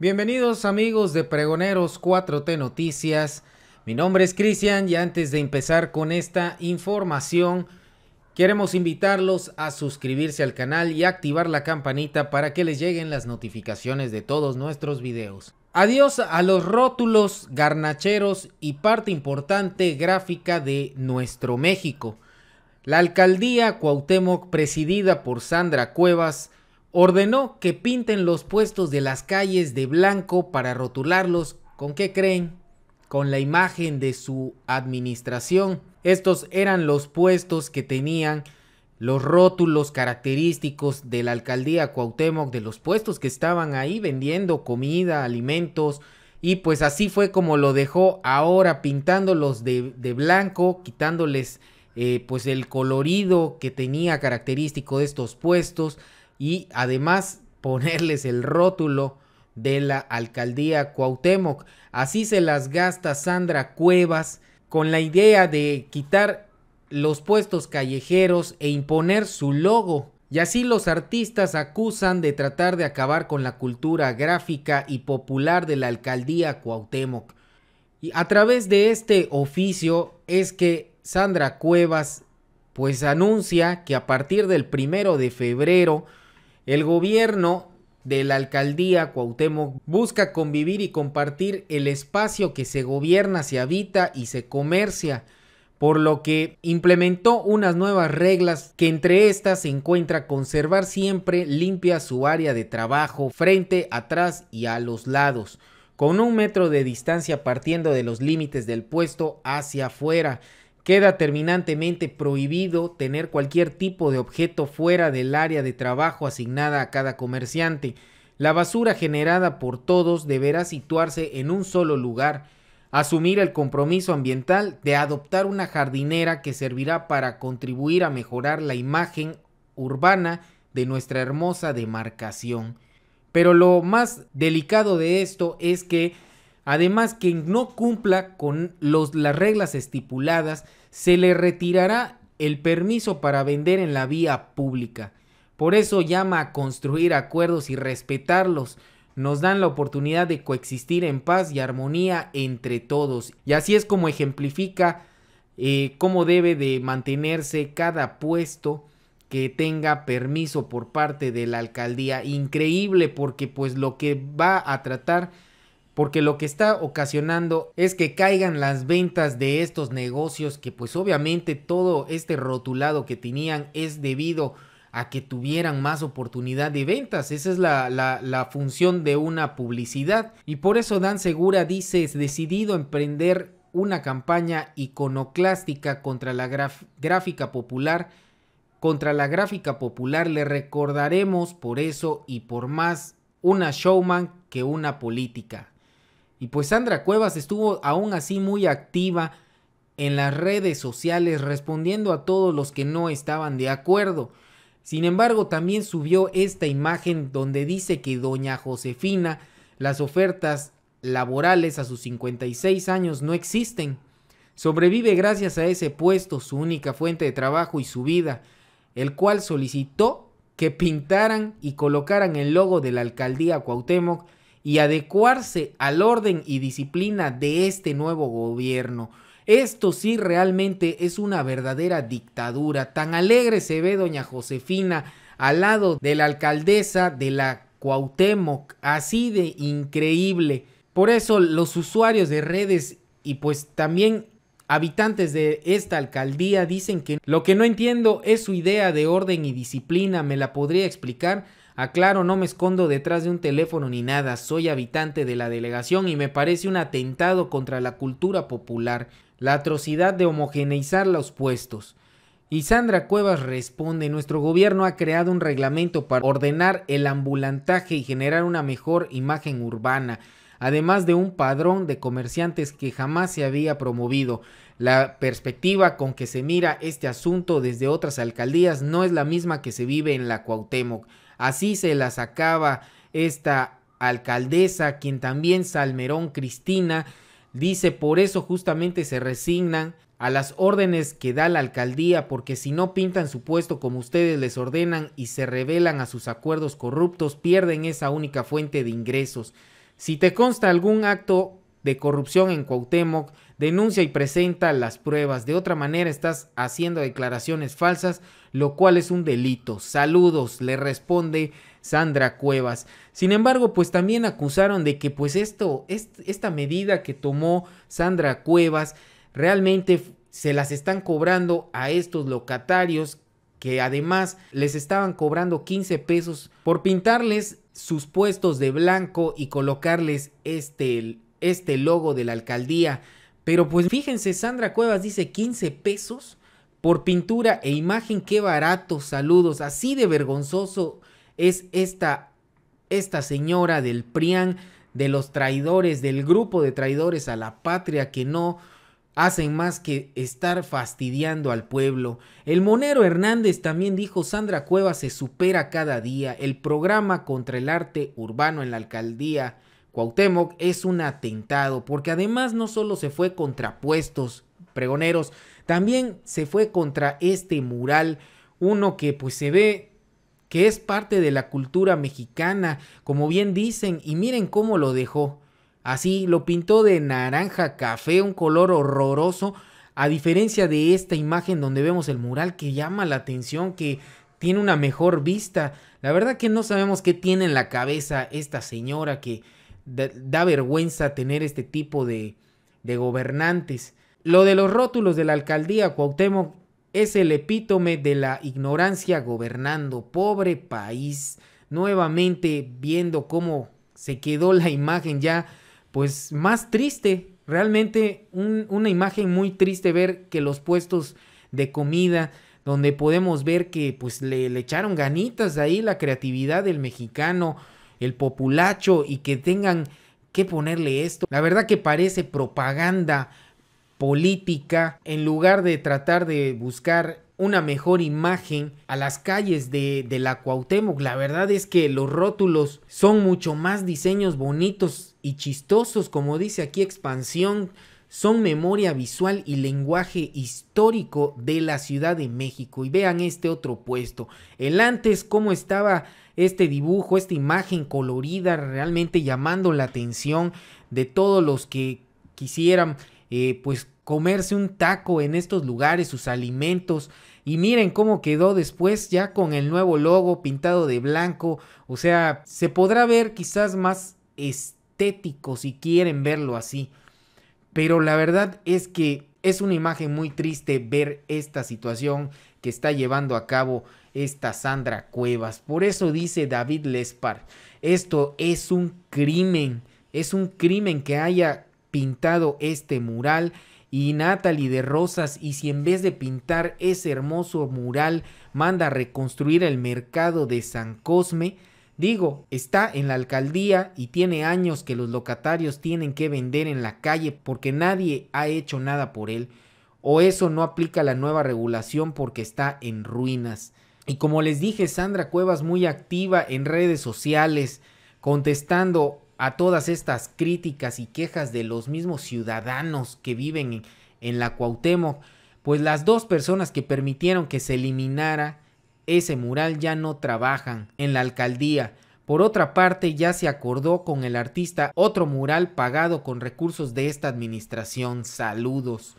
Bienvenidos amigos de Pregoneros 4T Noticias. Mi nombre es Cristian y antes de empezar con esta información, queremos invitarlos a suscribirse al canal y activar la campanita para que les lleguen las notificaciones de todos nuestros videos. Adiós a los rótulos, garnacheros y parte importante gráfica de nuestro México. La alcaldía Cuauhtémoc, presidida por Sandra Cuevas, ordenó que pinten los puestos de las calles de blanco para rotularlos con qué creen, con la imagen de su administración. Estos eran los puestos que tenían los rótulos característicos de la alcaldía Cuauhtémoc, de los puestos que estaban ahí vendiendo comida, alimentos, y pues así fue como lo dejó ahora pintándolos de, blanco, quitándoles eh, pues el colorido que tenía característico de estos puestos, y además ponerles el rótulo de la alcaldía Cuautemoc, Así se las gasta Sandra Cuevas con la idea de quitar los puestos callejeros e imponer su logo. Y así los artistas acusan de tratar de acabar con la cultura gráfica y popular de la alcaldía Cuautemoc. Y a través de este oficio es que Sandra Cuevas pues anuncia que a partir del primero de febrero el gobierno de la alcaldía Cuauhtémoc busca convivir y compartir el espacio que se gobierna, se habita y se comercia, por lo que implementó unas nuevas reglas que entre estas se encuentra conservar siempre limpia su área de trabajo frente, atrás y a los lados, con un metro de distancia partiendo de los límites del puesto hacia afuera Queda terminantemente prohibido tener cualquier tipo de objeto fuera del área de trabajo asignada a cada comerciante. La basura generada por todos deberá situarse en un solo lugar. Asumir el compromiso ambiental de adoptar una jardinera que servirá para contribuir a mejorar la imagen urbana de nuestra hermosa demarcación. Pero lo más delicado de esto es que, además, quien no cumpla con los, las reglas estipuladas se le retirará el permiso para vender en la vía pública. Por eso llama a construir acuerdos y respetarlos. Nos dan la oportunidad de coexistir en paz y armonía entre todos. Y así es como ejemplifica eh, cómo debe de mantenerse cada puesto que tenga permiso por parte de la alcaldía. Increíble porque pues lo que va a tratar porque lo que está ocasionando es que caigan las ventas de estos negocios que pues obviamente todo este rotulado que tenían es debido a que tuvieran más oportunidad de ventas. Esa es la, función de una publicidad. Y por eso Dan Segura dice, es decidido emprender una campaña iconoclástica contra la gráfica popular. Contra la gráfica popular le recordaremos por eso y por más una showman que una política. Y pues Sandra Cuevas estuvo aún así muy activa en las redes sociales respondiendo a todos los que no estaban de acuerdo. Sin embargo, también subió esta imagen donde dice que doña Josefina las ofertas laborales a sus 56 años no existen. Sobrevive gracias a ese puesto, su única fuente de trabajo y su vida, el cual solicitó que pintaran y colocaran el logo de la alcaldía Cuauhtémoc y adecuarse al orden y disciplina de este nuevo gobierno. Esto sí realmente es una verdadera dictadura. Tan alegre se ve doña Josefina al lado de la alcaldesa de la Cuauhtémoc, así de increíble. Por eso los usuarios de redes y pues también habitantes de esta alcaldía dicen que lo que no entiendo es su idea de orden y disciplina, me la podría explicar. Aclaro, no me escondo detrás de un teléfono ni nada, soy habitante de la delegación y me parece un atentado contra la cultura popular, la atrocidad de homogeneizar los puestos. Y Sandra Cuevas responde, nuestro gobierno ha creado un reglamento para ordenar el ambulantaje y generar una mejor imagen urbana, además de un padrón de comerciantes que jamás se había promovido. La perspectiva con que se mira este asunto desde otras alcaldías no es la misma que se vive en la Cuauhtémoc. Así se la sacaba esta alcaldesa, quien también Salmerón Cristina, dice por eso justamente se resignan a las órdenes que da la alcaldía porque si no pintan su puesto como ustedes les ordenan y se revelan a sus acuerdos corruptos, pierden esa única fuente de ingresos. Si te consta algún acto de corrupción en Cuauhtémoc, denuncia y presenta las pruebas. De otra manera estás haciendo declaraciones falsas lo cual es un delito. Saludos, le responde Sandra Cuevas. Sin embargo, pues también acusaron de que pues esto, esta medida que tomó Sandra Cuevas, realmente se las están cobrando a estos locatarios que además les estaban cobrando 15 pesos por pintarles sus puestos de blanco y colocarles este, este logo de la alcaldía. Pero pues fíjense, Sandra Cuevas dice 15 pesos por pintura e imagen, qué baratos saludos, así de vergonzoso es esta, esta señora del PRIAN, de los traidores, del grupo de traidores a la patria que no hacen más que estar fastidiando al pueblo. El monero Hernández también dijo, Sandra Cueva se supera cada día, el programa contra el arte urbano en la alcaldía. Cuauhtémoc es un atentado, porque además no solo se fue contrapuestos, pregoneros. También se fue contra este mural, uno que pues se ve que es parte de la cultura mexicana, como bien dicen, y miren cómo lo dejó. Así lo pintó de naranja café, un color horroroso, a diferencia de esta imagen donde vemos el mural que llama la atención, que tiene una mejor vista. La verdad que no sabemos qué tiene en la cabeza esta señora que da, vergüenza tener este tipo de gobernantes. Lo de los rótulos de la alcaldía Cuauhtémoc es el epítome de la ignorancia gobernando. Pobre país. Nuevamente viendo cómo se quedó la imagen ya, pues más triste. Realmente una imagen muy triste ver que los puestos de comida, donde podemos ver que pues le, le echaron ganitas ahí la creatividad del mexicano, el populacho y que tengan que ponerle esto. La verdad que parece propaganda política, en lugar de tratar de buscar una mejor imagen a las calles de, la Cuauhtémoc. La verdad es que los rótulos son mucho más diseños bonitos y chistosos, como dice aquí expansión, son memoria visual y lenguaje histórico de la Ciudad de México. Y vean este otro puesto. El antes, cómo estaba este dibujo, esta imagen colorida, realmente llamando la atención de todos los que quisieran eh, pues comerse un taco en estos lugares, sus alimentos. Y miren cómo quedó después ya con el nuevo logo pintado de blanco. O sea, se podrá ver quizás más estético si quieren verlo así. Pero la verdad es que es una imagen muy triste ver esta situación que está llevando a cabo esta Sandra Cuevas. Por eso dice David Lespar, esto es un crimen, es un crimen que haya pintado este mural y Natalie de Rosas y si en vez de pintar ese hermoso mural manda a reconstruir el mercado de San Cosme, digo, está en la alcaldía y tiene años que los locatarios tienen que vender en la calle porque nadie ha hecho nada por él, o eso no aplica la nueva regulación porque está en ruinas. Y como les dije, Sandra Cuevas muy activa en redes sociales, contestando a todas estas críticas y quejas de los mismos ciudadanos que viven en, la Cuauhtémoc, pues las dos personas que permitieron que se eliminara ese mural ya no trabajan en la alcaldía. Por otra parte, ya se acordó con el artista otro mural pagado con recursos de esta administración. Saludos.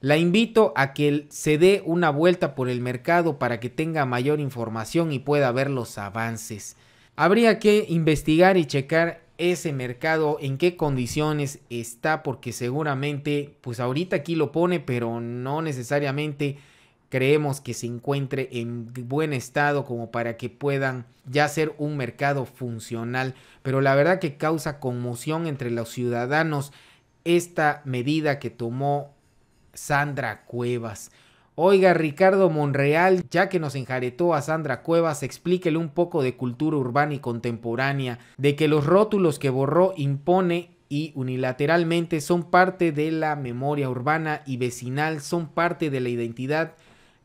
La invito a que se dé una vuelta por el mercado para que tenga mayor información y pueda ver los avances. Habría que investigar y checar ese mercado, en qué condiciones está, porque seguramente, pues ahorita aquí lo pone, pero no necesariamente creemos que se encuentre en buen estado como para que puedan ya ser un mercado funcional. Pero la verdad que causa conmoción entre los ciudadanos esta medida que tomó Sandra Cuevas. Oiga, Ricardo Monreal, ya que nos enjaretó a Sandra Cuevas, explíquele un poco de cultura urbana y contemporánea, de que los rótulos que borró impone y unilateralmente son parte de la memoria urbana y vecinal, son parte de la identidad.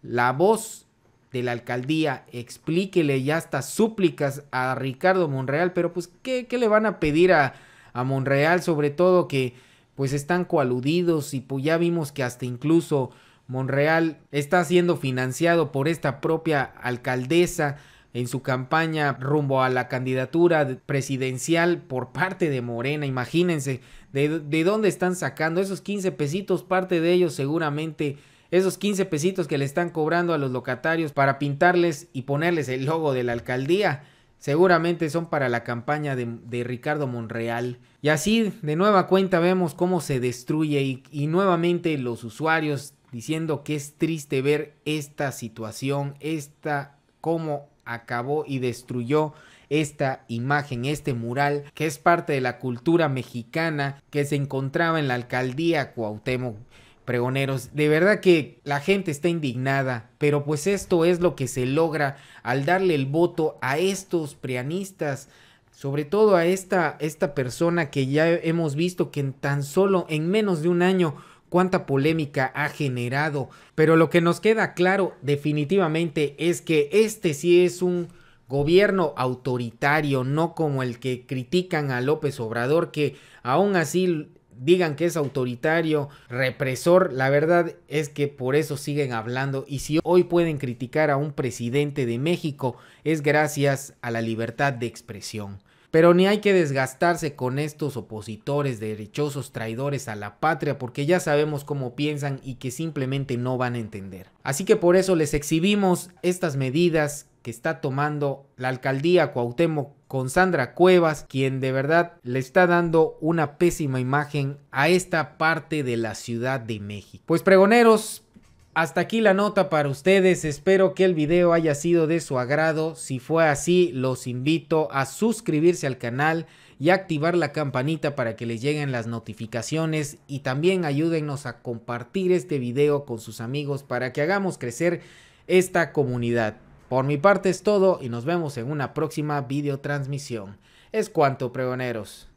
La voz de la alcaldía, explíquele ya estas súplicas a Ricardo Monreal, pero pues, ¿qué, le van a pedir a, a Monreal? Sobre todo que pues están coaludidos y pues ya vimos que hasta incluso Monreal está siendo financiado por esta propia alcaldesa en su campaña rumbo a la candidatura presidencial por parte de Morena. Imagínense de, dónde están sacando esos 15 pesitos, parte de ellos seguramente. Esos 15 pesitos que le están cobrando a los locatarios para pintarles y ponerles el logo de la alcaldía, seguramente son para la campaña de, Ricardo Monreal. Y así, de nueva cuenta, vemos cómo se destruye y, y nuevamente los usuarios diciendo que es triste ver esta situación, esta cómo acabó y destruyó esta imagen, este mural, que es parte de la cultura mexicana que se encontraba en la alcaldía Cuauhtémoc. Pregoneros, de verdad que la gente está indignada, pero pues esto es lo que se logra al darle el voto a estos prianistas, sobre todo a esta, esta persona que ya hemos visto que en tan solo en menos de un año cuánta polémica ha generado. Pero lo que nos queda claro definitivamente es que este sí es un gobierno autoritario, no como el que critican a López Obrador, que aún así digan que es autoritario, represor, la verdad es que por eso siguen hablando y si hoy pueden criticar a un presidente de México es gracias a la libertad de expresión. Pero ni hay que desgastarse con estos opositores, derechosos, traidores a la patria, porque ya sabemos cómo piensan y que simplemente no van a entender. Así que por eso les exhibimos estas medidas que está tomando la alcaldía Cuauhtémoc con Sandra Cuevas, quien de verdad le está dando una pésima imagen a esta parte de la Ciudad de México. Pues pregoneros, hasta aquí la nota para ustedes, espero que el video haya sido de su agrado, si fue así los invito a suscribirse al canal y activar la campanita para que les lleguen las notificaciones y también ayúdennos a compartir este video con sus amigos para que hagamos crecer esta comunidad. Por mi parte es todo y nos vemos en una próxima videotransmisión. Es cuanto, pregoneros.